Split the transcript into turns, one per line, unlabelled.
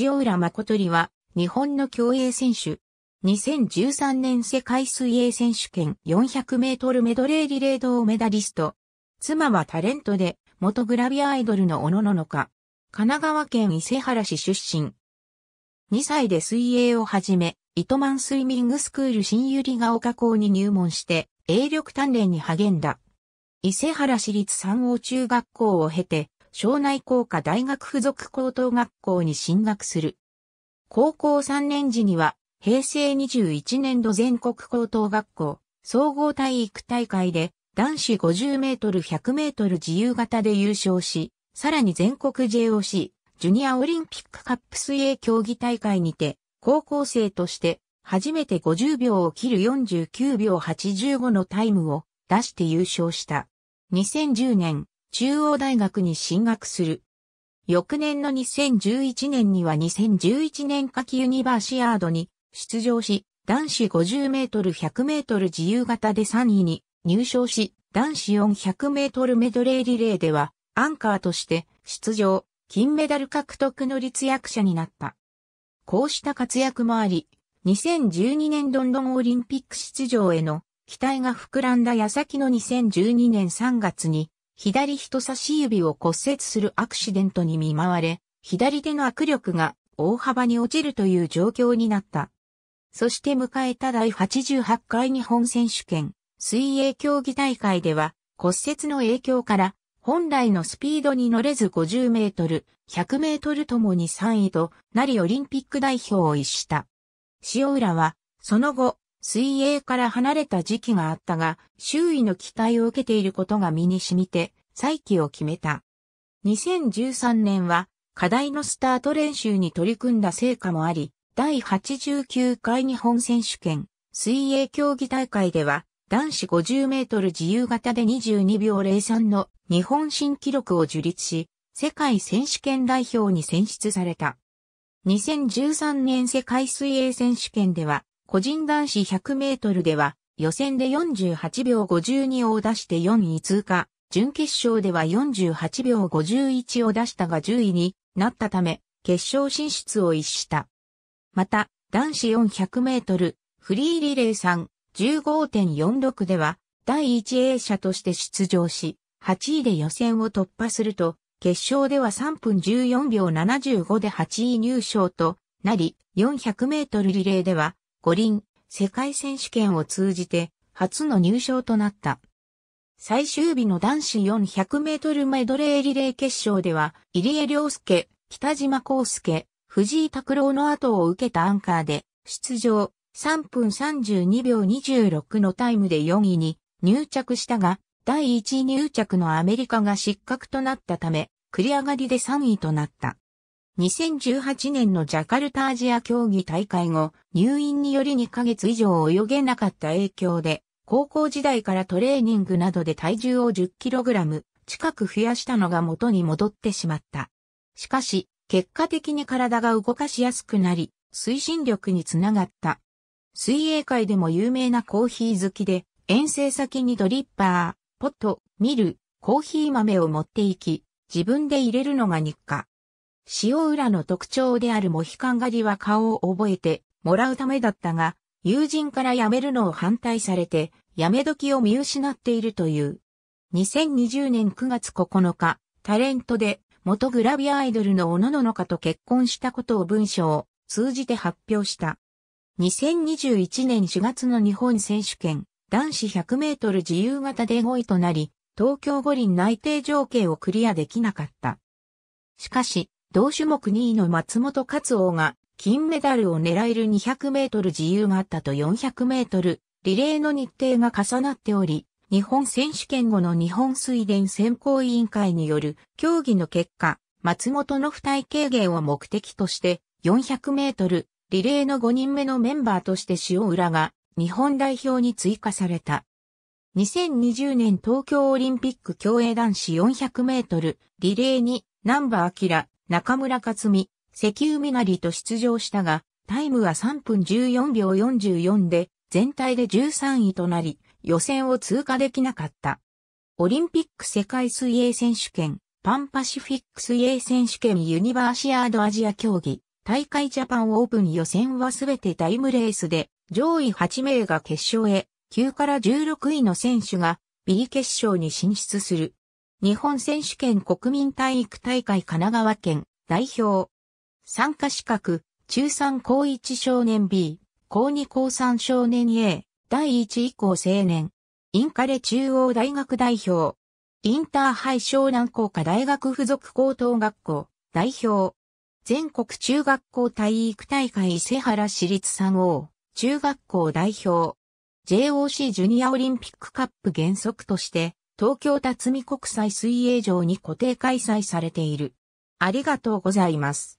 塩浦誠理は、日本の競泳選手。2013年世界水泳選手権400メートルメドレーリレー銅メダリスト。妻はタレントで、元グラビアアイドルの小野ののか。神奈川県伊勢原市出身。2歳で水泳を始め、糸満スイミングスクール新百合ヶ丘校に入門して、営力鍛錬に励んだ。伊勢原市立三王中学校を経て、庄内工科大学附属高等学校に進学する。高校3年時には、平成21年度全国高等学校、総合体育大会で、男子50メートル100メートル自由形で優勝し、さらに全国 JOC、ジュニアオリンピックカップ水泳競技大会にて、高校生として初めて50秒を切る49秒85のタイムを出して優勝した。2010年、中央大学に進学する。翌年の2011年には2011年夏季ユニバーシアードに出場し、男子50メートル100メートル自由形で3位に入賞し、男子400メートルメドレーリレーではアンカーとして出場、金メダル獲得の立役者になった。こうした活躍もあり、2012年ロンドンオリンピック出場への期待が膨らんだ矢先の2012年3月に左人差し指を骨折するアクシデントに見舞われ、左手の握力が大幅に落ちるという状況になった。そして迎えた第88回日本選手権、水泳競技大会では骨折の影響から本来のスピードに乗れず50メートル、100メートルともに3位となりオリンピック代表を逸した。塩浦はその後水泳から離れた時期があったが、周囲の期待を受けていることが身に染みて、再起を決めた。2013年は、課題のスタート練習に取り組んだ成果もあり、第89回日本選手権、水泳競技大会では、男子50メートル自由形で22秒03の日本新記録を樹立し、世界選手権代表に選出された。2013年世界水泳選手権では、個人男子100メートルでは、予選で48秒52を出して4位通過、準決勝では48秒51を出したが10位になったため、決勝進出を逸した。また、男子400メートル、フリーリレー3、15.46では、第1泳者として出場し、8位で予選を突破すると、決勝では3分14秒75で8位入賞となり、400メートルリレーでは五輪世界選手権を通じて初の入賞となった。最終日の男子400メートルメドレーリレー決勝では、入江良介、北島康介、藤井拓郎の後を受けたアンカーで、出場3分32秒26のタイムで4位に入着したが、第1位入着のアメリカが失格となったため、繰り上がりで3位となった。2018年のジャカルタアジア競技大会後、入院により2ヶ月以上泳げなかった影響で、高校時代からトレーニングなどで体重を 10kg 近く増やしたのが元に戻ってしまった。しかし、結果的に体が動かしやすくなり、推進力につながった。水泳界でも有名なコーヒー好きで、遠征先にドリッパー、ポット、ミル、コーヒー豆を持っていき、自分で入れるのが日課。塩浦の特徴であるモヒカン狩りは顔を覚えてもらうためだったが、友人から辞めるのを反対されて、辞め時を見失っているという。2020年9月9日、タレントで元グラビアアイドルの小野ののかと結婚したことを文章を通じて発表した。2021年4月の日本選手権男子100メートル自由形で5位となり、東京五輪内定条件をクリアできなかった。しかし、同種目2位の松本克夫が金メダルを狙える200メートル自由があったと400メートルリレーの日程が重なっており、日本選手権後の日本水田選考委員会による競技の結果、松本の負担軽減を目的として400メートルリレーの5人目のメンバーとして塩浦が日本代表に追加された。2020年東京オリンピック競泳男子400メートルリレーに南波明、中村克美、石油みなりと出場したが、タイムは3分14秒44で、全体で13位となり、予選を通過できなかった。オリンピック世界水泳選手権、パンパシフィック水泳選手権ユニバーシアードアジア競技、大会ジャパンオープン予選はすべてタイムレースで、上位8名が決勝へ、9から16位の選手が、B 決勝に進出する。日本選手権国民体育大会神奈川県代表。参加資格、中3高1少年 B、高2高3少年 A、第1以降青年。インカレ中央大学代表。インターハイ湘南高科大学附属高等学校代表。全国中学校体育大会伊勢原市立三王中学校代表。JOC ジュニアオリンピックカップ原則として東京辰巳国際水泳場に固定開催されている。ありがとうございます。